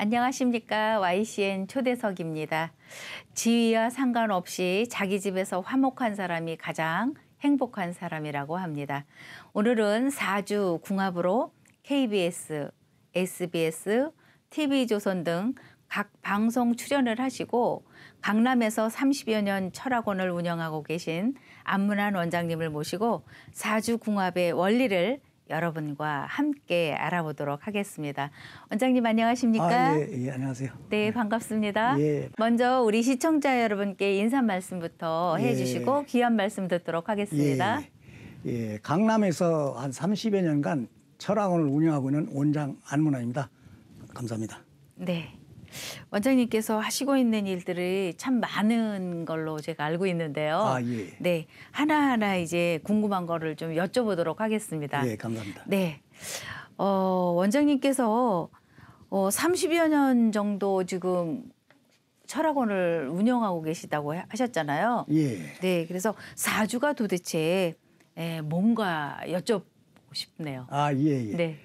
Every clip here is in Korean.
안녕하십니까. YCN 초대석입니다. 지위와 상관없이 자기 집에서 화목한 사람이 가장 행복한 사람이라고 합니다. 오늘은 4주 궁합으로 KBS, SBS, TV조선 등 각 방송 출연을 하시고 강남에서 30여 년 철학원을 운영하고 계신 안문환 원장님을 모시고 4주 궁합의 원리를 여러분과 함께 알아보도록 하겠습니다. 원장님 안녕하십니까? 아, 예, 예, 안녕하세요. 네, 네. 반갑습니다. 예. 먼저 우리 시청자 여러분께 인사 말씀부터 예. 해주시고 귀한 말씀 듣도록 하겠습니다. 예, 예 강남에서 한 30여 년간 철학원을 운영하고 있는 원장 안문화입니다. 감사합니다. 네. 원장님께서 하시고 있는 일들이 참 많은 걸로 제가 알고 있는데요. 아, 예. 네. 하나하나 이제 궁금한 거를 좀 여쭤보도록 하겠습니다. 예, 감사합니다. 네. 어, 원장님께서 어, 30여 년 정도 지금 철학원을 운영하고 계시다고 하셨잖아요. 예. 네. 그래서 사주가 도대체 에, 예, 뭔가 여쭤보고 싶네요. 아, 예, 예. 네.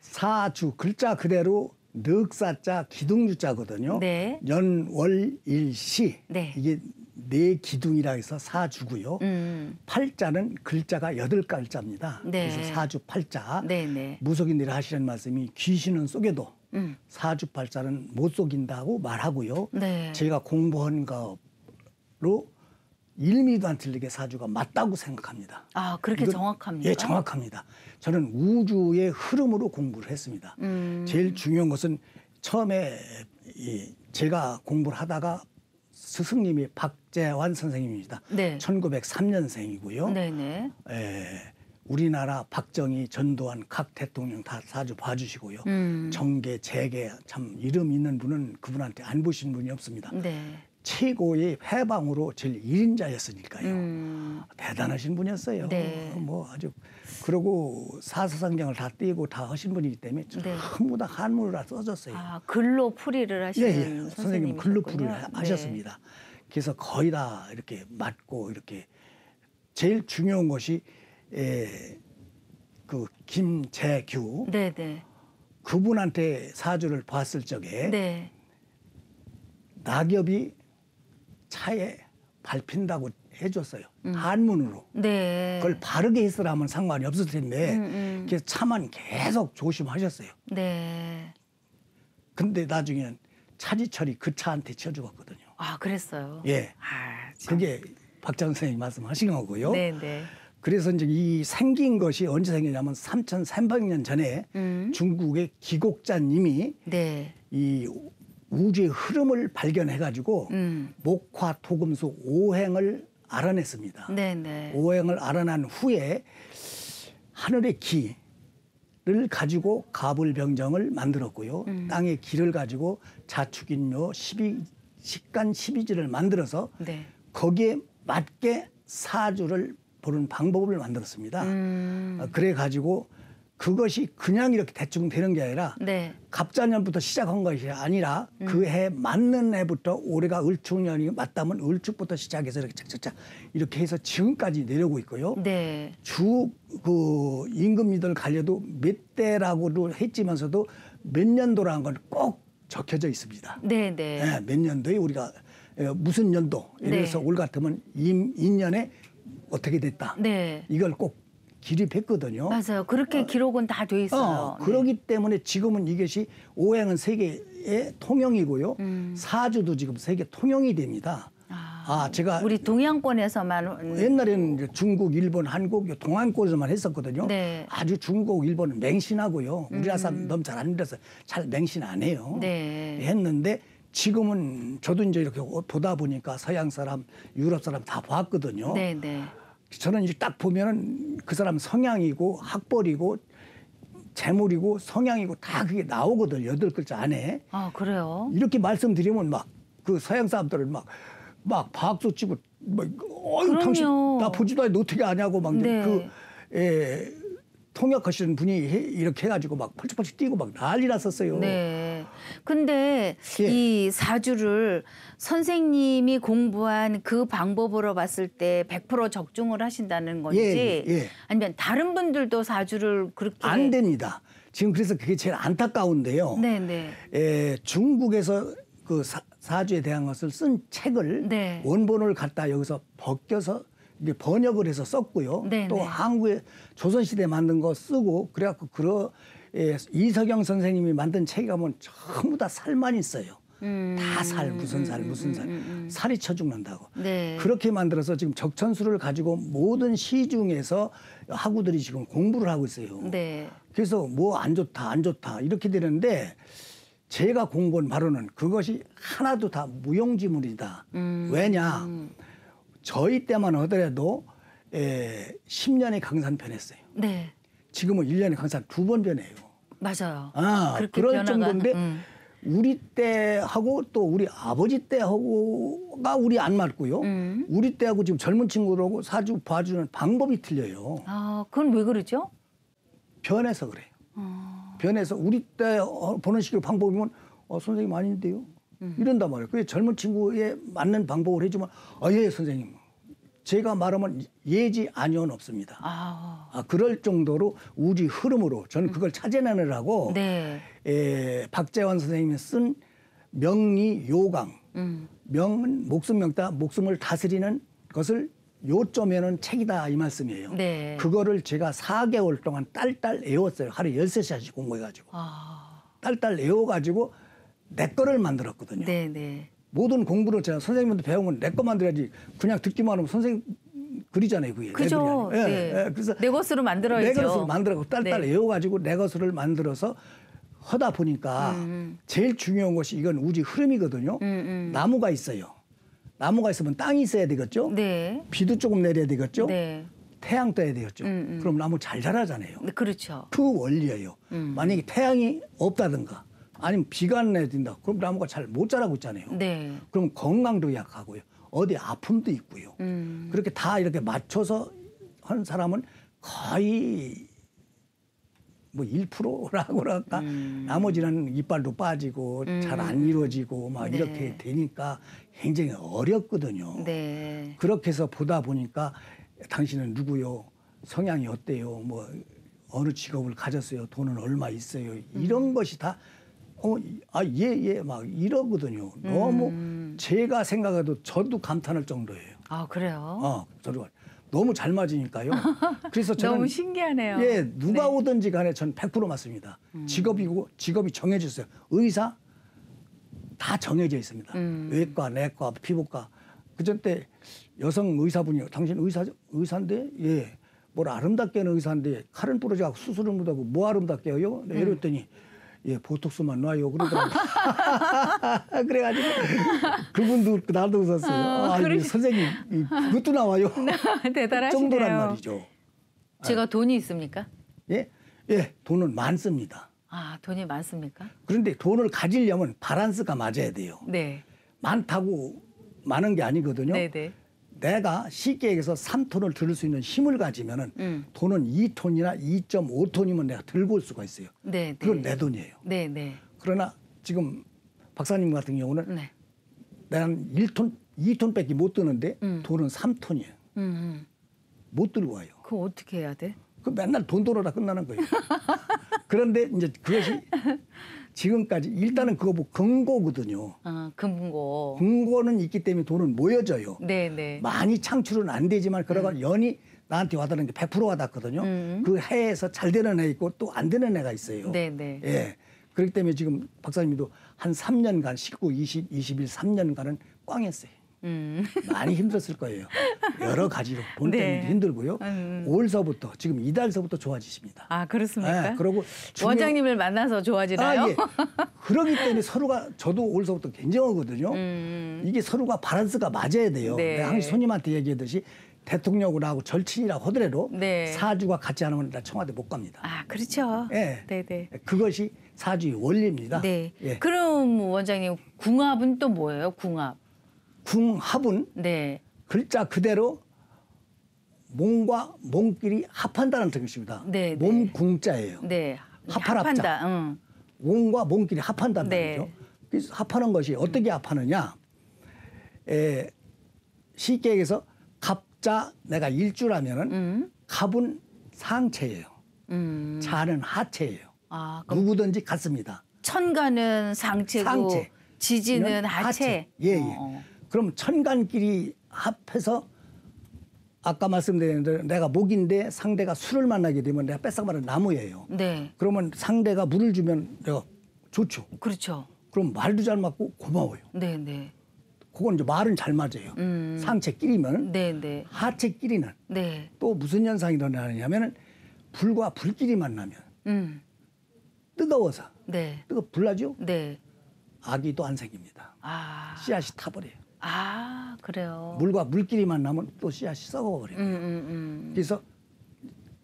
사주 글자 그대로 늑사자 기둥유자거든요. 네. 연월일시 네. 이게 네 기둥이라 해서 사주고요. 음. 팔자는 글자가 여덟 글자입니다. 네. 그래서 사주 팔자. 네네. 네. 무속인들이 하시는 말씀이 귀신은 속에도 음. 사주 팔자는 못 속인다고 말하고요. 네. 제가 공부한 거로 일미도 안 틀리게 사주가 맞다고 생각합니다. 아 그렇게 이건, 정확합니다. 예, 정확합니다. 저는 우주의 흐름으로 공부를 했습니다. 음. 제일 중요한 것은 처음에 이 제가 공부를 하다가 스승님이 박재환 선생님입니다. 네. 1903년생이고요. 네네. 에, 예, 우리나라 박정희, 전두환 각 대통령 다 자주 봐주시고요. 음. 정계, 재계 참 이름 있는 분은 그분한테 안 보신 분이 없습니다. 네. 최고의 해방으로 제일 일인자였으니까요. 음. 대단하신 분이었어요. 네. 뭐 아주 그러고 사사상경을다 띄고 다 하신 분이기 때문에 네. 전부 다 한문으로 다 써졌어요. 아, 글로 풀이를 하시 예, 예. 선생님, 선 글로 풀이를 네. 하셨습니다. 그래서 거의 다 이렇게 맞고 이렇게 제일 중요한 것이 에, 예, 그 김재규 네, 네. 그분한테 사주를 봤을 적에 네. 낙엽이 차에 밟힌다고 해줬어요. 음. 한문으로. 네. 그걸 바르게 했으라면 상관이 없을 텐데 음, 음. 그래서 차만 계속 조심하셨어요. 네. 근데 나중에는 차지철이 그 차한테 쳐 죽었거든요. 아 그랬어요. 예. 아, 그게 박장 선생님 말씀하신 거고요. 네네. 네. 그래서 이제 이 생긴 것이 언제 생겼냐면 3,300년 전에 음. 중국의 기곡자님이 네. 이 우주의 흐름을 발견해가지고 음. 목화 토금수 오행을 알아냈습니다. 네네. 네. 오행을 알아낸 후에 하늘의 기를 가지고 가불병정을 만들었고요. 음. 땅의 기를 가지고 자축인묘 12, 식간 12지를 만들어서 네. 거기에 맞게 사주를 보는 방법을 만들었습니다. 음. 그래 가지고 그것이 그냥 이렇게 대충 되는 게 아니라 네. 갑자년부터 시작한 것이 아니라 그 음. 그해 맞는 해부터 올해가 을축년이 맞다면 을축부터 시작해서 이렇게 착착착 이렇게 해서 지금까지 내려오고 있고요. 네. 주그 임금리들 갈려도 몇 대라고도 했지만서도 몇 년도라는 건 꼭 적혀져 있습니다. 네, 네. 네, 몇 년도에 우리가 예, 무슨 연도 예를 네. 들어서 올 같으면 임인년에 어떻게 됐다. 네. 이걸 꼭 기립했거든요. 맞아요. 그렇게 어. 기록은 다 돼 있어요. 어, 네. 그러기 네. 때문에 지금은 이것이 오행은 세계의 통영이고요. 음. 사주도 지금 세계 통영이 됩니다. 아, 아, 제가 우리 동양권에서만 음. 옛날에는 중국, 일본, 한국 동양권에서만 했었거든요. 네. 아주 중국, 일본은 맹신하고요. 우리나라 사람 음. 너무 잘안 들어서 잘 맹신 안 해요. 네. 했는데 지금은 저도 이제 이렇게 보다 보니까 서양 사람, 유럽 사람 다 봤거든요. 네, 네. 저는 이제 딱 보면은 그 사람 성향이고 학벌이고 재물이고 성향이고 다 그게 나오거든 여덟 글자 안에. 아 그래요? 이렇게 말씀드리면 막 그 서양 사람들은 막막 박수 치고 뭐 막 어유 당신 나 보지도 않는데 어떻게 아냐고 막그 네. 그, 예, 통역하시는 분이 이렇게 해가지고 막 펄쩍펄쩍 뛰고 막 난리 났었어요. 네. 근데 예. 이 사주를 선생님이 공부한 그 방법으로 봤을 때 100% 적중을 하신다는 건지 예. 예. 아니면 다른 분들도 사주를 그렇게 안 됩니다. 지금 그래서 그게 제일 안타까운데요. 네, 네. 에, 예, 중국에서 그 사, 사주에 대한 것을 쓴 책을 네. 원본을 갖다 여기서 벗겨서 이제 번역을 해서 썼고요. 네네. 또 네. 한국의 조선시대 만든 거 쓰고 그래갖고 그러 예, 이석영 선생님이 만든 책이 가면 전부 다 살만 있어요. 음, 다살 무슨 살 음, 무슨 음, 살 음, 음, 살이 쳐 죽는다고 네. 그렇게 만들어서 지금 적천수를 가지고 모든 시중에서 학우들이 지금 공부를 하고 있어요. 네. 그래서 뭐 안 좋다 안 좋다 이렇게 되는데 제가 공부한 바로는 그것이 하나도 다 무용지물이다. 음. 왜냐 저희 때만 하더라도 에, 1 0년에 강산 변했어요. 네. 지금은 1년에 강산 두 번 변해요. 맞아요. 아, 그런 변화가, 정도인데 음. 우리 때하고 또 우리 아버지 때하고가 우리 안 맞고요. 음. 우리 때하고 지금 젊은 친구들하고 사주 봐주는 방법이 틀려요. 아, 그건 왜 그러죠? 변해서 그래요. 어. 변해서 우리 때 어, 보는 식으로 방법이면 어, 선생님 아닌데요. 음. 이런단 말이에요. 그게 젊은 친구에 맞는 방법을 해주면 아예 선생님 제가 말하면 예지 아니온 없습니다. 아. 아. 그럴 정도로 우리 흐름으로 저는 음. 그걸 찾아내느라고 네. 에, 예, 박재환 선생님이 쓴 명리 요강 음. 명은 목숨 명다 목숨을 다스리는 것을 요점에는 책이다 이 말씀이에요. 네. 그거를 제가 4개월 동안 딸딸 외웠어요. 하루 13시간씩 공부해가지고. 아. 딸딸 외워가지고 내 거를 만들었거든요. 네네. 네. 모든 공부를 제가 선생님한테 배운 건 내 거 만들어야지 그냥 듣기만 하면 선생님 그리잖아요 그게. 그죠. 네. 예, 네. 예, 그래서 내 것으로 만들어야죠. 내 것으로 만들고 딸딸 네. 외워가지고 내 것으로 만들어서 하다 보니까 음, 음. 제일 중요한 것이 이건 우주 흐름이거든요. 음, 음. 나무가 있어요. 나무가 있으면 땅이 있어야 되겠죠. 네. 비도 조금 내려야 되겠죠. 네. 태양 떠야 되겠죠. 음, 음. 그럼 나무 잘 자라잖아요. 네, 그렇죠. 그 원리예요. 만약에 태양이 없다든가 아니면 비가 내린다. 그럼 나무가 잘 못 자라고 있잖아요. 네. 그럼 건강도 약하고요. 어디 아픔도 있고요. 음. 그렇게 다 이렇게 맞춰서 하는 사람은 거의 뭐 1%라고 그럴까? 음. 나머지는 이빨도 빠지고 음. 잘안 이루어지고 막 네. 이렇게 되니까 굉장히 어렵거든요. 네. 그렇게 해서 보다 보니까 당신은 누구요? 성향이 어때요? 뭐 어느 직업을 가졌어요? 돈은 얼마 있어요? 이런 음. 것이 다 어, 아, 예, 예, 막 이러거든요. 너무 음. 제가 생각해도 저도 감탄할 정도예요. 아, 그래요? 어, 저도 너무 잘 맞으니까요. 그래서 저는 너무 신기하네요. 예, 누가 네. 오든지 간에 저는 100% 맞습니다. 음. 직업이고 직업이 정해져 있어요. 의사 다 정해져 있습니다. 음. 외과, 내과, 피부과. 그전 때 여성 의사분이요. 당신 의사 의사인데 예. 뭘 아름답게 하는 의사인데 칼은 부러져고 수술을 못하고 뭐 아름답게 해요? 네, 음. 이랬더니 음. 예, 보톡스만 놔요. 그러더라고 그래가지고 그분도 그 나도 웃었어요. 어, 아, 그러 선생님 그것도 나와요. 네, 대단하시네요. 정도란 말이죠. 제가 아. 돈이 있습니까? 예, 예, 돈은 많습니다. 아, 돈이 많습니까? 그런데 돈을 가지려면 바란스가 맞아야 돼요. 네. 많다고 많은 게 아니거든요. 네네. 네. 내가 쉽게 얘기해서 3톤을 들을 수 있는 힘을 가지면은 음. 돈은 2톤이나 2.5톤이면 내가 들고 올 수가 있어요. 네, 그건 네. 내 돈이에요. 네, 네. 그러나 지금 박사님 같은 경우는 네. 나는 1톤, 2톤밖에 못 드는데 음. 돈은 3톤이에요. 음, 음, 못 들고 와요. 그럼 어떻게 해야 돼? 그 맨날 돈 돌아라 끝나는 거예요. 그런데 이제 그것이 지금까지 일단은 그거 뭐 금고거든요. 아, 금고. 금고는 있기 때문에 돈은 모여져요. 네네. 네. 많이 창출은 안 되지만 그러가 음. 연이 나한테 와닿는 게 100% 와닿거든요. 음. 그 해에서 잘 되는 애 있고 또 안 되는 애가 있어요. 네네. 네. 예. 그렇기 때문에 지금 박사님도 한 3년간 19, 20, 21, 3년간은 꽝했어요. 음. 많이 힘들었을 거예요. 여러 가지로 본 네. 때문에 힘들고요. 음. 5월서부터 음. 지금 이달서부터 좋아지십니다. 아 그렇습니까? 네, 그리고 중요... 원장님을 만나서 좋아지나요? 아, 예. 그러기 때문에 서로가 저도 5월서부터 굉장하거든요. 음, 음. 이게 서로가 바란스가 맞아야 돼요. 네. 내가 항상 손님한테 얘기하듯이 대통령으로 하고 절친이라고 하더라도 네. 사주가 같지 않으면 나 청와대 못 갑니다. 아 그렇죠. 예. 네네. 네. 그것이 사주의 원리입니다. 네. 예. 그럼 원장님 궁합은 또 뭐예요? 궁합. 궁합은 네. 글자 그대로 몸과 몸끼리 합한다는 뜻입니다. 네, 네. 몸 궁자예요. 네. 합할합자. 응. 몸과 몸끼리 합한단 네. 말이죠. 그래서 합하는 것이 어떻게 합하느냐? 에, 쉽게 얘기해서 갑자 내가 일주라면은 음. 갑은 상체예요. 음. 자는 하체예요. 아, 누구든지 같습니다. 천가는 상체고 상체. 지지는 하체. 하체. 예, 예. 어. 그럼 천간끼리 합해서 아까 말씀드린 대로 내가 목인데 상대가 술을 만나게 되면 내가 뺏어 말하는 나무예요. 네. 그러면 상대가 물을 주면 내가 좋죠. 그렇죠. 그럼 말도 잘 맞고 고마워요. 네, 네. 그건 이제 말은 잘 맞아요. 음. 상체끼리면 네, 네. 하체끼리는 네. 또 무슨 현상이 일어나냐면은 불과 불끼리 만나면 음. 뜨거워서 네. 뜨거 불나죠. 네. 아기도 안 생깁니다. 아. 씨앗이 타버려요. 아 그래요. 물과 물끼리만 나면또 씨앗이 썩어버려요. 음, 음, 음. 그래서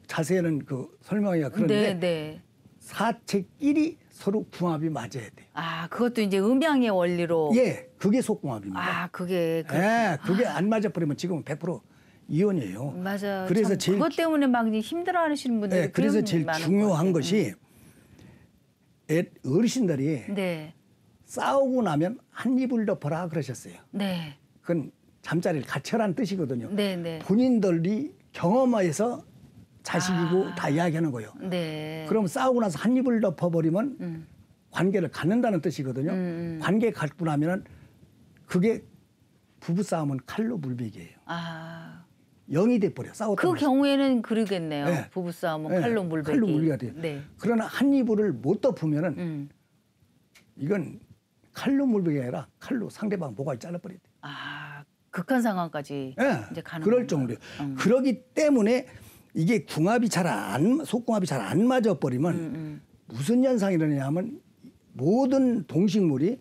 자세히는 그 설명하기가 그런데 네, 네. 사체끼리 서로 궁합이 맞아야 돼요. 아 그것도 이제 음양의 원리로. 예, 그게 속궁합입니다. 아 그게. 그... 예, 그게 아. 안 맞아 버리면 지금은 100% 이혼이에요. 맞아. 그래서 제일 그것 때문에 막 힘들어하시는 분들이 예, 그래서 제일 중요한 것이 음. 어르신들이 네. 싸우고 나면 한 입을 덮어라 그러셨어요. 네. 그건 잠자리를 갇혀란 뜻이거든요. 네, 네. 본인들이 경험해서 자식이고 아. 다 이야기하는 거예요. 네. 그럼 싸우고 나서 한 입을 덮어버리면 음. 관계를 갖는다는 뜻이거든요. 음, 음. 관계 갖고 나면은 그게 부부 싸움은 칼로 물베기예요. 아. 영이 돼버려 싸웠다. 그 거죠. 경우에는 그러겠네요. 네. 부부 싸움은 네. 칼로 물베기. 칼로 물기가 돼요. 네. 그러나 한 입을 못 덮으면은 음. 이건 칼로 물베기 아니라 칼로 상대방 목을 잘라버려야 돼. 아 극한 상황까지 네, 이제 가는. 그럴 정도요. 음. 그러기 때문에 이게 궁합이 잘 안 속궁합이 잘 안 맞아 버리면 음, 음. 무슨 현상이 일어나냐면 모든 동식물이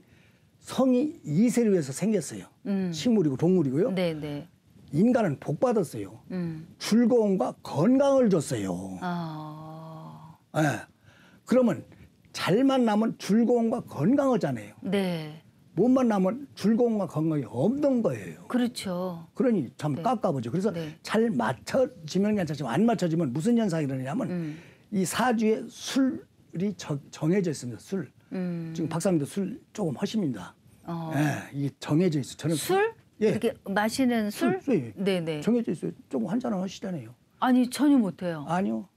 성이 이세를 위해서 생겼어요. 음. 식물이고 동물이고요. 네, 네. 인간은 복 받았어요. 음. 즐거움과 건강을 줬어요. 아... 네. 그러면 잘 만나면 즐거움과 건강하잖아요. 네. 못 만나면 즐거움과 건강이 없는 거예요. 그렇죠. 그러니 참 네. 깝깝하죠. 그래서 네. 잘 맞춰지면 괜찮지만 안 맞춰지면 무슨 현상이 일어나냐면 음. 이 사주에 술이 저, 정해져 있습니다. 술. 음. 지금 박사님도 술 조금 허십니다 어. 예, 이 정해져 있어요. 저는 술? 예. 이렇게 마시는 술? 술? 예. 네네. 네. 정해져 있어요. 조금 한 잔 하시잖아요. 아니 전혀 못해요. 아니요.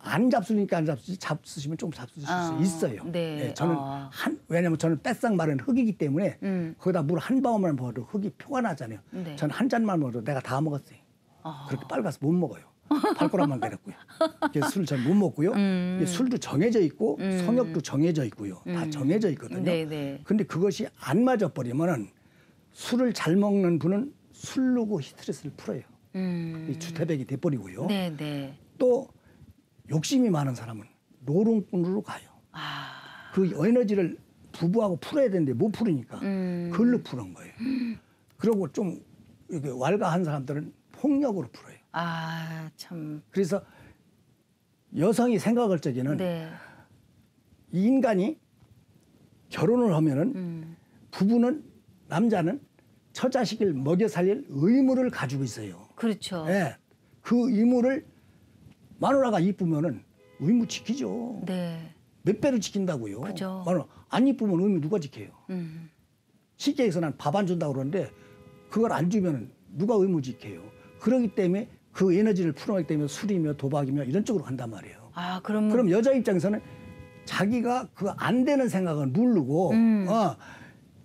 안 잡수니까 안 잡수지 잡수시면 조금 잡수실 아, 수 있어요. 네. 네 저는 아. 한 왜냐면 저는 뺏싹 마른 흙이기 때문에 음. 거기다 물 한 방울만 부어도 흙이 표가 나잖아요. 네. 저는 한 잔만 먹어도 내가 다 먹었어요. 아. 그렇게 빨가서 못 먹어요. 팔꼬락만그렸고요 술을 잘못 먹고요. 음. 술도 정해져 있고 음. 성역도 정해져 있고요. 다 음. 정해져 있거든요. 네네. 네. 근데 그것이 안 맞아 버리면은 술을 잘 먹는 분은 술로고 스트레스를 풀어요. 음. 이 주태백이 돼버리고요. 네네. 네. 또 욕심이 많은 사람은 노름꾼으로 가요. 아... 그 에너지를 부부하고 풀어야 되는데 못 풀으니까 음... 걸로 푸는 거예요. 그리고 좀 이렇게 왈가한 사람들은 폭력으로 풀어요. 아 참. 그래서 여성이 생각할 적에는 네. 인간이 결혼을 하면은 음. 부부는 남자는 처자식을 먹여 살릴 의무를 가지고 있어요. 그렇죠. 예. 네. 그 의무를 마누라가 이쁘면은 의무 지키죠. 네. 몇배를 지킨다고요. 그죠. 마누라 안 이쁘면 의무 누가 지켜요. 음. 시계에서 난 밥 안 준다 그러는데 그걸 안 주면 은 누가 의무 지켜요. 그러기 때문에 그 에너지를 풀어낼때면 술이며 도박이며 이런 쪽으로 간단 말이에요. 아, 그럼 그럼 여자 입장에서는 자기가 그 안 되는 생각을 누르고 음. 어,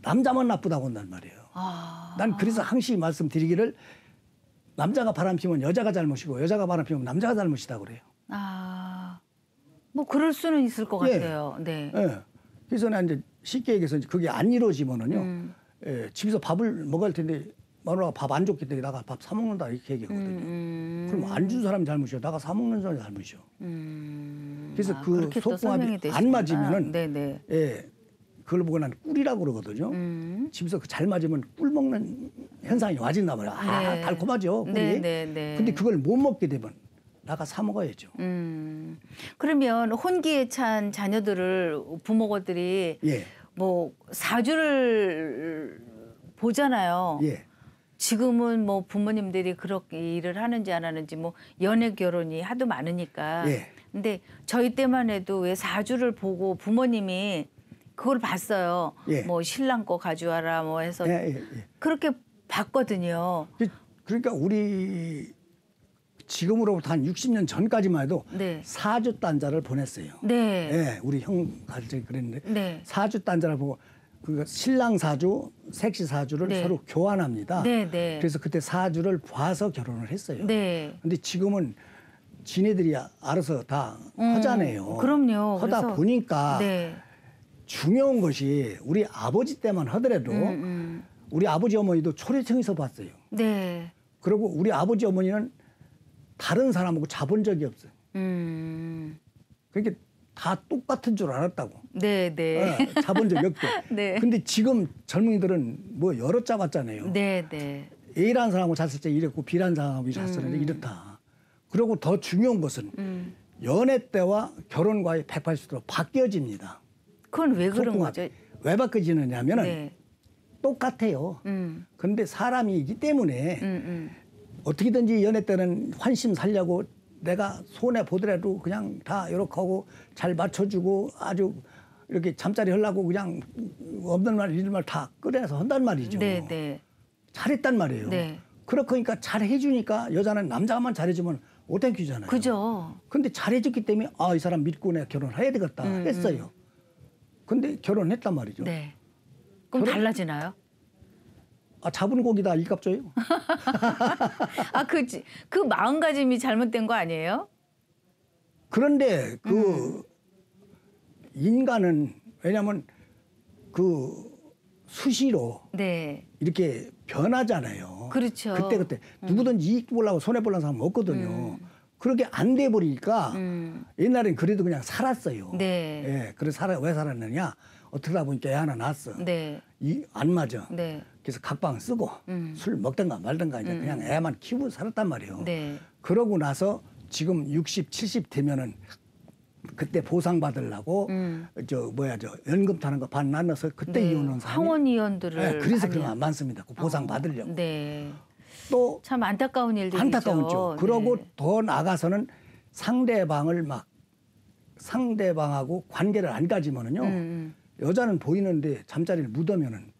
남자만 나쁘다고 한단 말이에요. 아... 난 그래서 항시 말씀드리기를 남자가 바람 피면 여자가 잘못이고 여자가 바람 피면 남자가 잘못이다 그래요. 아, 뭐 그럴 수는 있을 것 예. 같아요. 네. 예. 그래서 난 이제 쉽게 얘기해서 그게 안 이루어지면은요, 음. 예, 집에서 밥을 먹을 텐데 마누라가 밥안 줬기 때문에 나가 밥 사 먹는다 이렇게 얘기하거든요. 음. 음. 그럼 안 준사람 잘못이요, 나가 사 먹는 사람 잘못이요. 음. 그래서 아, 그 속궁합이 안 맞으면은, 네네. 네. 예, 그걸 보고 난 꿀이라고 그러거든요. 음. 집에서 그 잘 맞으면 꿀 먹는 현상이 와진다 말이야. 아, 네. 달콤하죠. 네, 네, 네. 근데 그걸 못 먹게 되면 나가 사 먹어야죠. 음. 그러면 혼기에 찬 자녀들을 부모들이 예. 뭐 사주를 보잖아요. 예. 지금은 뭐 부모님들이 그렇게 일을 하는지 안 하는지 뭐 연애 결혼이 하도 많으니까. 예. 근데 저희 때만 해도 왜 사주를 보고 부모님이 그걸 봤어요. 예. 뭐 신랑 거 가져와라 뭐 해서 예, 예, 예. 그렇게 봤거든요. 그, 그러니까 우리 지금으로부터 한 60년 전까지만 해도 네. 사주 단자를 보냈어요. 네. 예, 우리 형한테 그랬는데 네. 사주 단자를 보고 그 신랑 사주, 색시 사주를 네. 서로 교환합니다. 네, 네. 그래서 그때 사주를 봐서 결혼을 했어요. 네. 근데 지금은 지네들이 알아서 다 음, 하잖아요. 그럼요. 하다 보니까 네. 중요한 것이 우리 아버지 때만 하더라도 음, 음. 우리 아버지 어머니도 초래층에서 봤어요. 네. 그리고 우리 아버지 어머니는 다른 사람하고 자본 적이 없어요. 음. 그러니까 다 똑같은 줄 알았다고. 네, 네. 네 어, 자본 적이 없고. 네. 근데 지금 젊은이들은 뭐 여러 짜봤잖아요. 네, 네. A라는 사람하고 잤을 때 이랬고 B라는 사람하고 잤을 때 음. 이렇다. 그리고 더 중요한 것은 음. 연애 때와 결혼과의 180도 바뀌어집니다. 그건 왜 그런 거죠? 왜바꿔지느냐하면은 네. 똑같아요. 음. 그런데 사람이기 때문에 음, 음, 어떻게든지 연애 때는 환심 살려고 내가 손해 보더라도 그냥 다 이렇게 하고 잘 맞춰주고 아주 이렇게 잠자리 하려고 그냥 없는 말 이런 말다 꺼내서 한단 말이죠. 네, 네. 잘했단 말이에요. 네. 그렇니까 잘해주니까 여자는 남자만 잘해주면 오땡큐잖아요. 그죠. 근데 잘해줬기 때문에 아 이 사람 믿고 내가 결혼해야 되겠다 음, 음. 했어요. 음. 근데 결혼했단 말이죠. 네. 그럼 결혼... 달라지나요? 아, 잡은 고기다 일값 줘요. 아, 그, 그 마음가짐이 잘못된 거 아니에요? 그런데 그 음. 인간은 왜냐면그 수시로 네. 이렇게 변하잖아요. 그렇죠. 그때 그때 누구든지 이익 보려고 손해 보려는 사람 없거든요. 음. 그렇게 안 돼 버리니까 음. 옛날엔 그래도 그냥 살았어요. 네. 예, 그래 살아 왜 살았느냐? 어떻게다 보니까 애 하나 낳았어. 네. 이안 맞아. 네. 그래서 각방 쓰고 음. 술 먹든가 말든가 이제 음. 그냥 애만 키우고 살았단 말이에요. 네. 그러고 나서 지금 60, 70 되면은 그때 보상 받으려고 음. 저 뭐야 저 연금 타는 거 반 나눠서 그때 네. 이혼한 예, 사람 황혼 이혼들을 네, 그래서 많이... 그런 많습니다. 그 보상 어. 받으려고. 네. 또참 안타까운 일들이죠. 안타까운죠. 그러고 네. 더 나가서는 상대방을 막 상대방하고 관계를 안 가지면은요. 음, 음. 여자는 보이는데 잠자리를 묻으면은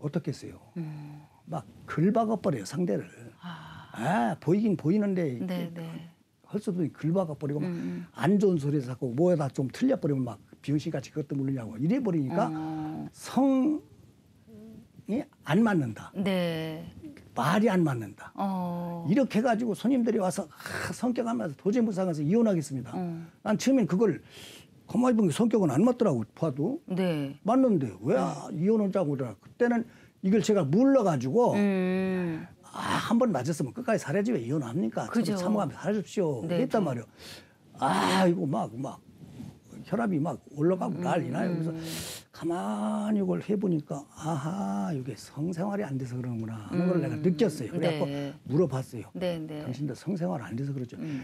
어떻겠어요. 음. 막 긁어버려요 상대를. 아. 아 보이긴 보이는데 네, 그 네. 할 수도 있는 긁어버리고 막안 음, 음. 좋은 소리 자꾸 뭐에다 좀 틀려버리면 막 비혼씨같이 그것도 모르냐고 이래버리니까 어. 성이 안 맞는다. 네. 말이 안 맞는다. 어. 이렇게 해가지고 손님들이 와서 아, 성격 안 맞아서 도저히 못 사가서 이혼하겠습니다. 어. 난 처음엔 그걸 가만히 보게 성격은 안 맞더라고 봐도 네. 맞는데 왜 아, 이혼하자고 그러나 그때는 이걸 제가 물러가지고 음. 아, 한번 맞았으면 끝까지 사려지 왜 이혼합니까? 그죠. 참아하면서 살아줍시오. 네. 했단 네. 말이요. 아, 이거 막, 막, 혈압이 막 올라가고 음. 난리 나요. 그래서 가만히 이걸 해보니까 아하 이게 성생활이 안 돼서 그러는구나 하는 걸 음. 내가 느꼈어요. 그래갖고 네. 물어봤어요. 네, 네. 당신들 성생활 안 돼서 그러죠. 음.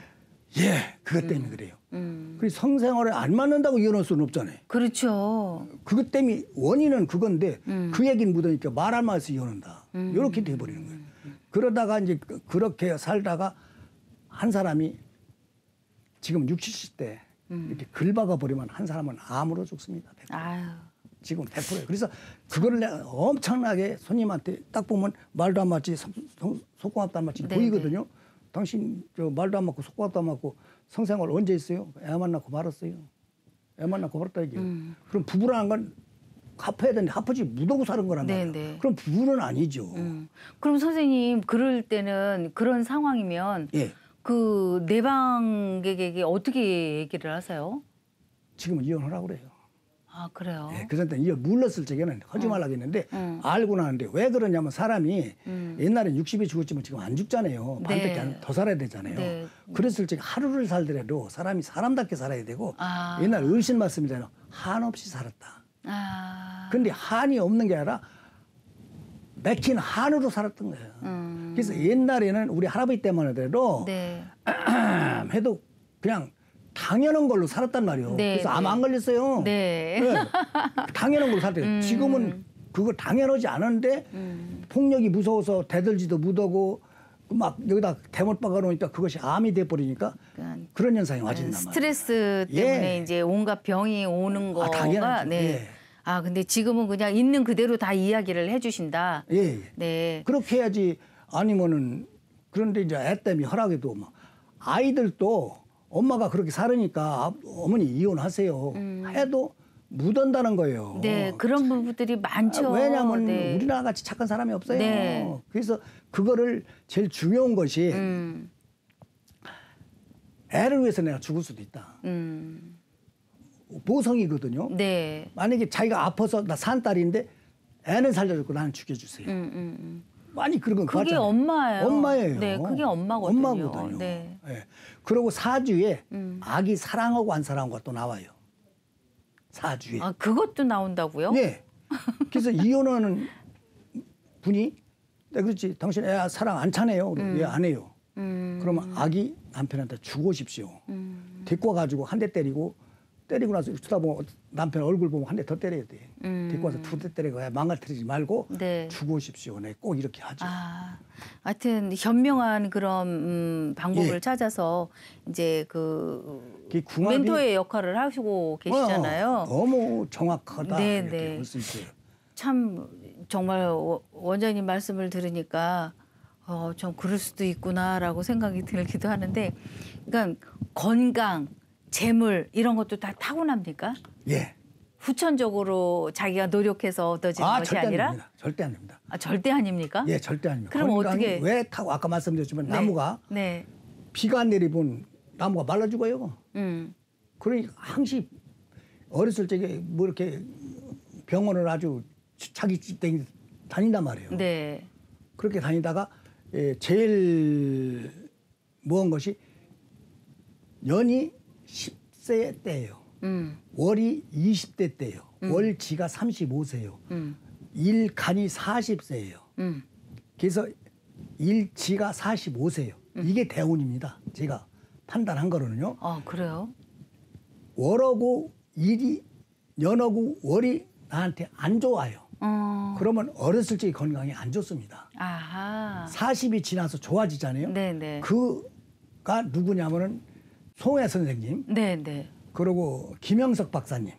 예, 그것 음. 때문에 음. 그래요. 그리고 성생활에 안 맞는다고 이어놓을 수는 없잖아요. 그렇죠. 그것 때문에 원인은 그건데 음. 그 얘기는 묻으니까 말할 말에서 이혼한다. 음. 이렇게 돼버리는 거예요. 그러다가 이제 그, 그렇게 살다가 한 사람이 지금 60, 70대 이렇게 긁어가 버리면 한 사람은 암으로 죽습니다. 100%. 아유. 지금 100%예요. 그래서 그거를 내가 엄청나게 손님한테 딱 보면 말도 안 맞지 속고합다안 맞지 네 보이거든요. 네. 당신 저 말도 안 맞고 속고합다안 맞고 성생활 언제 했어요? 애만 낳고 말았어요. 애만 낳고 말았다 이게. 음. 그럼 부부라는 건 갚아야 되는데 갚아지 못하고 사는 거란 네, 말이에요. 네네. 그럼 부부는 아니죠. 음. 그럼 선생님 그럴 때는 그런 상황이면 예. 그 내방객에게 어떻게 얘기를 하세요? 지금은 이혼하라고 그래요. 아 그래요? 예, 그런데 이거 물렀을 적에는 하지 음. 말라고 했는데 음. 알고 나는데 왜 그러냐면 사람이 음. 옛날에 60이 죽었지만 지금 안 죽잖아요. 반밖에 네. 더 살아야 되잖아요. 네. 그랬을 적에 하루를 살더라도 사람이 사람답게 살아야 되고 아. 옛날 의신 말씀이잖아요. 한없이 살았다. 아. 근데 한이 없는 게 아니라 맥힌 한으로 살았던 거예요. 음. 그래서 옛날에는 우리 할아버지 때만 하더라도 네. 해도 그냥 당연한 걸로 살았단 말이에요. 네, 그래서 아마 암안 네. 걸렸어요. 네. 네. 당연한 걸로 살았대요. 음. 지금은 그걸 당연하지 않은데 음. 폭력이 무서워서 대들지도 못하고 막 여기다 대못 박아놓으니까 그것이 암이 돼버리니까 그러니까 그런 현상이 와진단 네, 말이에요. 스트레스 예. 때문에 예. 이제 온갖 병이 오는 아, 거가 아, 당연하 네. 예. 아 근데 지금은 그냥 있는 그대로 다 이야기를 해주신다. 예. 예. 네. 그렇게 해야지 아니면은 그런데 이제 애 때문에 허락해도막 뭐 아이들도 엄마가 그렇게 살으니까 어머니 이혼하세요. 음. 해도 묻은다는 거예요. 네, 그런 부부들이 아, 많죠. 왜냐하면 네. 우리나라 같이 착한 사람이 없어요. 네. 그래서 그거를 제일 중요한 것이 음. 애를 위해서 내가 죽을 수도 있다. 음. 보성이거든요. 네. 만약에 자기가 아파서 나 산 딸인데 애는 살려줬고 나는 죽여주세요. 음, 음, 음. 많이 그런 건 그게 맞잖아요. 엄마예요. 엄마예요. 네, 그게 엄마거든요. 엄마거든요. 네. 네. 그리고 사주에 음. 악이 사랑하고 안 사랑하고 또 나와요. 사주에. 아 그것도 나온다고요? 네. 그래서 이혼하는 분이 네, 그렇지 당신 애 사랑 안 차네요. 음. 얘안 예, 해요. 음. 그러면 아기 남편한테 죽고십시오 음. 데리고 가지고 한 대 때리고 때리고 나서 쳐다보면 남편 얼굴 보면 한 대 더 때려야 돼. 음. 데리고 와서 두 대 때리고 망가뜨리지 말고 네. 죽으십시오. 네, 꼭 이렇게 하죠. 아, 하여튼 현명한 그런 음, 방법을 예. 찾아서 이제 그, 그 궁합이... 멘토의 역할을 하시고 계시잖아요. 어, 너무 정확하다 네, 이렇게 네. 볼수 있어요. 그 참 정말 원장님 말씀을 들으니까 어, 좀 그럴 수도 있구나라고 생각이 들기도 하는데, 그러니까 건강, 재물 이런 것도 다 타고납니까? 예. 후천적으로 자기가 노력해서 얻어지는 아, 것이 절대 아니라 아닙니다. 절대 아닙니다. 아, 절대 아닙니까? 예, 절대 아닙니다. 그럼 어떻게 왜 타고 아까 말씀드렸지만 네. 나무가 네. 비가 내리면 나무가 말라 죽어요. 음. 그러니까 항시 어렸을 적에 뭐 이렇게 병원을 아주 자기 집 땡, 다닌단 말이에요. 네. 그렇게 다니다가 예, 제일 무언 것이 연이 10세 때예요. 음. 월이 20대 때예요. 음. 월지가 35세예요. 음. 일간이 40세예요. 음. 그래서 일지가 45세예요. 음. 이게 대운입니다. 제가 판단한 거로는요. 아, 그래요? 월하고 일이 연하고 월이 나한테 안 좋아요. 어... 그러면 어렸을 적에 건강이 안 좋습니다. 아하. 40이 지나서 좋아지잖아요. 네네. 그가 누구냐면은 송혜 선생님. 네, 네. 그리고 김영석 박사님.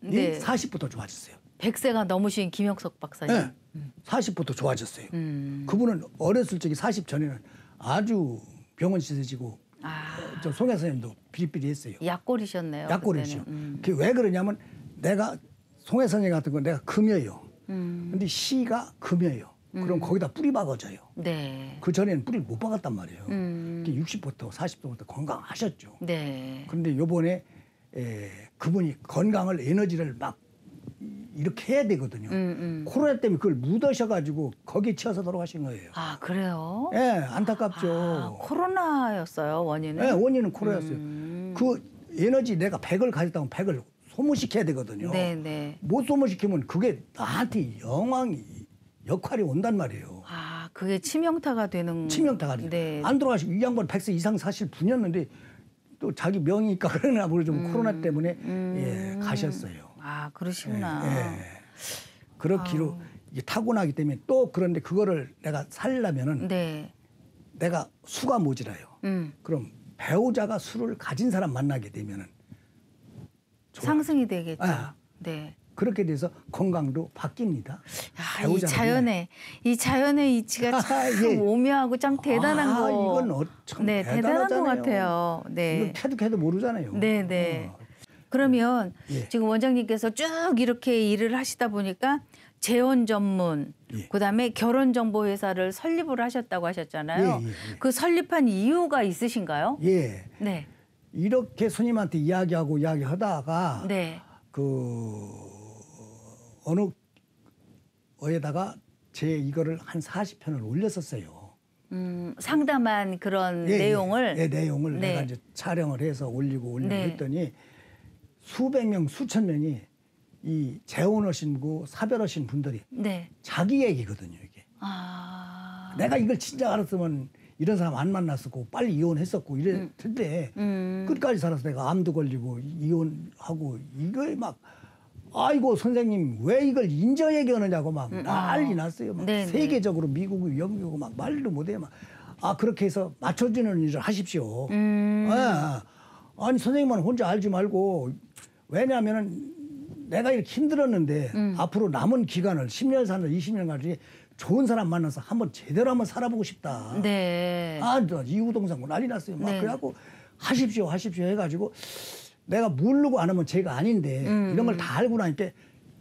네. 40부터 좋아졌어요. 100세가 넘으신 김영석 박사님. 네. 40부터 좋아졌어요. 음. 그분은 어렸을 적이 40 전에는 아주 병원 씻어지고 아. 어, 저 송혜 선생님도 비리비리했어요. 약골이셨네요. 약골이죠. 음. 그왜 그러냐면 내가 송혜 선생님 같은 건 내가 금이에요 음. 근데 시가 금이에요 그럼 음. 거기다 뿌리 박아줘요. 네. 그 전에는 뿌리를 못 박았단 말이에요. 음. 60부터 40도부터 건강하셨죠. 네. 그런데 요번에 그분이 건강을 에너지를 막 이렇게 해야 되거든요. 음, 음, 코로나 때문에 그걸 묻으셔가지고 거기에 치여서 돌아가신 거예요. 아 그래요? 예, 안타깝죠. 아, 코로나였어요 원인은? 예, 원인은 코로나였어요. 음. 그 에너지 내가 100을 가졌다면 100을 소모시켜야 되거든요. 네네. 네. 못 소모시키면 그게 나한테 영광이 역할이 온단 말이에요. 아, 그게 치명타가 되는. 치명타가 되 네. 안 들어가시고 이 양반 백세 이상 사실 분이었는데 또 자기 명의니까 그러나 모르 좀 음. 코로나 때문에 음. 예, 가셨어요. 아, 그러시구나. 예, 예. 그렇기로 이제 타고나기 때문에 또 그런데 그거를 내가 살려면은 네. 내가 수가 모자라요. 음. 그럼 배우자가 수를 가진 사람 만나게 되면은 좋아. 상승이 되겠죠. 아, 네. 그렇게 돼서 건강도 바뀝니다. 야, 이 자연의 이 자연의 이치가 아, 참 아, 예. 오묘하고 참 대단한 아, 거. 이건 어, 참 네, 대단한 것 같아요. 네. 캐도 캐도 모르잖아요. 네, 네. 어. 그러면 예. 지금 원장님께서 쭉 이렇게 일을 하시다 보니까 재혼 전문, 예. 그다음에 결혼 정보 회사를 설립을 하셨다고 하셨잖아요. 예, 예, 예. 그 설립한 이유가 있으신가요? 예. 네. 이렇게 손님한테 이야기하고 이야기하다가 네. 그 어느 어에다가 제 이거를 한 40편을 올렸었어요. 음, 상담한 그런 예, 예. 내용을 예, 예, 내용을 네. 내가 이제 촬영을 해서 올리고 올리고 네. 했더니 수백 명, 수천 명이 이 재혼하신 고 그 사별하신 분들이 네. 자기 얘기거든요, 이게. 아... 내가 이걸 진짜 알았으면 이런 사람 안 만났었고 빨리 이혼했었고 이랬는데 음. 음. 끝까지 살아서 내가 암도 걸리고 이혼하고 이거에막 아이고 선생님 왜 이걸 인정 얘기하느냐고 막 음, 음. 난리 났어요. 막 네, 네. 세계적으로 미국이 영국이 막 말도 못해 요 막. 아 그렇게 해서 맞춰주는 일을 하십시오. 음. 아, 아니 선생님만 혼자 알지 말고 왜냐하면은 내가 이렇게 힘들었는데 음. 앞으로 남은 기간을 10년 사는 20년까지 좋은 사람 만나서 한번 제대로 한번 살아보고 싶다. 네. 아, 이우동산고 난리 났어요. 막 네. 그래갖고 하십시오, 하십시오 해가지고 내가 모르고 안 하면 죄가 아닌데 음. 이런 걸 다 알고 나니까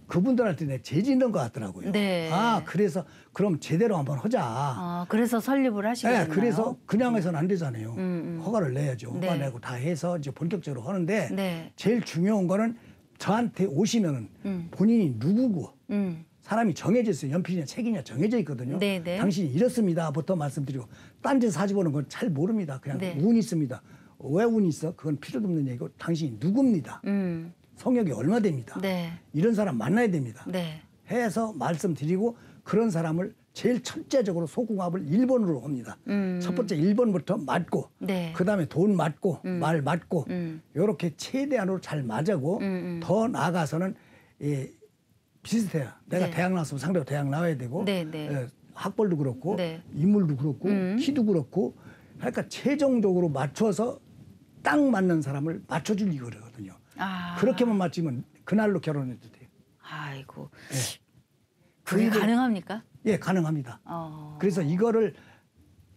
그분들한테 내 재짓는 것 같더라고요. 네. 아 그래서 그럼 제대로 한번 하자. 아 그래서 설립을 하시나요 네, 그래서 그냥 해서는 안 되잖아요. 음, 음, 허가를 내야죠. 네. 허가 내고 다 해서 이제 본격적으로 하는데 네. 제일 중요한 거는 저한테 오시면은 음. 본인이 누구고 음. 사람이 정해져 있어요. 연필이냐 책이냐 정해져 있거든요. 네, 네. 당신이 이렇습니다부터 말씀드리고 딴짓 사주보는 건 잘 모릅니다. 그냥 운 네. 있습니다. 왜 운이 있어? 그건 필요도 없는 얘기고 당신이 누굽니다. 음. 성역이 얼마 됩니다. 네. 이런 사람 만나야 됩니다. 네. 해서 말씀드리고 그런 사람을 제일 철저적으로 소궁합을 1번으로 합니다. 음. 첫 번째 1번부터 맞고 네. 그다음에 돈 맞고 음. 말 맞고 음. 이렇게 최대한으로 잘 맞아고 음더 음. 나아가서는 예, 비슷해요. 내가 네. 대학 나왔으면 상대가 대학 나와야 되고 네, 네. 예, 학벌도 그렇고 네. 인물도 그렇고 음. 키도 그렇고 그러니까 최종적으로 맞춰서 딱 맞는 사람을 맞춰줄 이거거든요. 아. 그렇게만 맞추면 그날로 결혼해도 돼요. 아이고. 네. 그게 그 가능합니까? 예, 가능합니다. 어. 그래서 이거를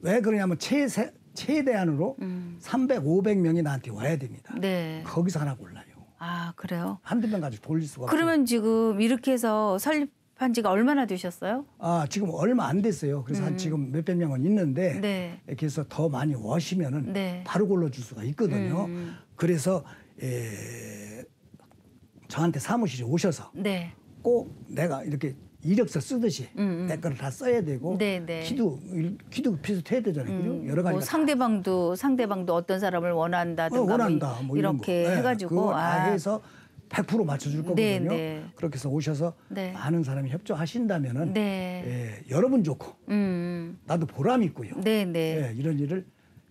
왜 그러냐면 최세, 최대한으로 음. 300, 500명이 나한테 와야 됩니다. 네. 거기서 하나 골라요. 아, 그래요? 한두 명 가지고 돌릴 수가 그러면 없어요. 지금 이렇게 해서 설립 한 지가 얼마나 되셨어요? 아 지금 얼마 안 됐어요. 그래서 음. 한 지금 몇백 명은 있는데 네. 그래서 더 많이 워시면은 네. 바로 골라줄 수가 있거든요. 음. 그래서 에, 예, 저한테 사무실에 오셔서 네. 꼭 내가 이렇게 이력서 쓰듯이 음, 내 음. 거를 다 써야 되고 네네. 키도 네. 키도 비슷해야 되잖아요. 음, 여러 가지 뭐 상대방도 상대방도 어떤 사람을 원한다든가 어, 뭐 원한다, 뭐 이렇게 뭐. 해가지고 네, 아. 해서 100% 맞춰줄 네, 거거든요. 네, 그렇게 해서 오셔서 네. 많은 사람이 협조하신다면은 네. 예, 여러분 좋고 음. 음. 나도 보람 있고요. 예, 이런 일을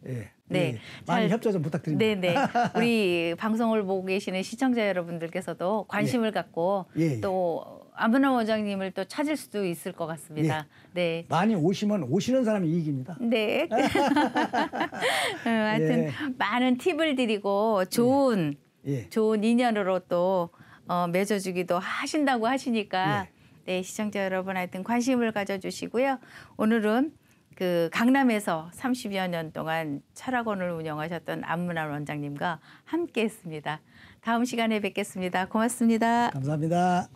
예. 예 네. 많이 협조 좀 부탁드립니다. 네, 네. 우리 방송을 보고 계시는 시청자 여러분들께서도 관심을 예. 갖고 예, 예. 또 아문화 원장님을 또 찾을 수도 있을 것 같습니다. 예. 네. 많이 오시면 오시는 사람이 이익입니다. 네. 음, 하여튼 예. 많은 팁을 드리고 좋은 예. 좋은 인연으로 또 어, 맺어주기도 하신다고 하시니까 예. 네 시청자 여러분 하여튼 관심을 가져주시고요. 오늘은 그 강남에서 30여 년 동안 철학원을 운영하셨던 안문환 원장님과 함께했습니다. 다음 시간에 뵙겠습니다. 고맙습니다. 감사합니다.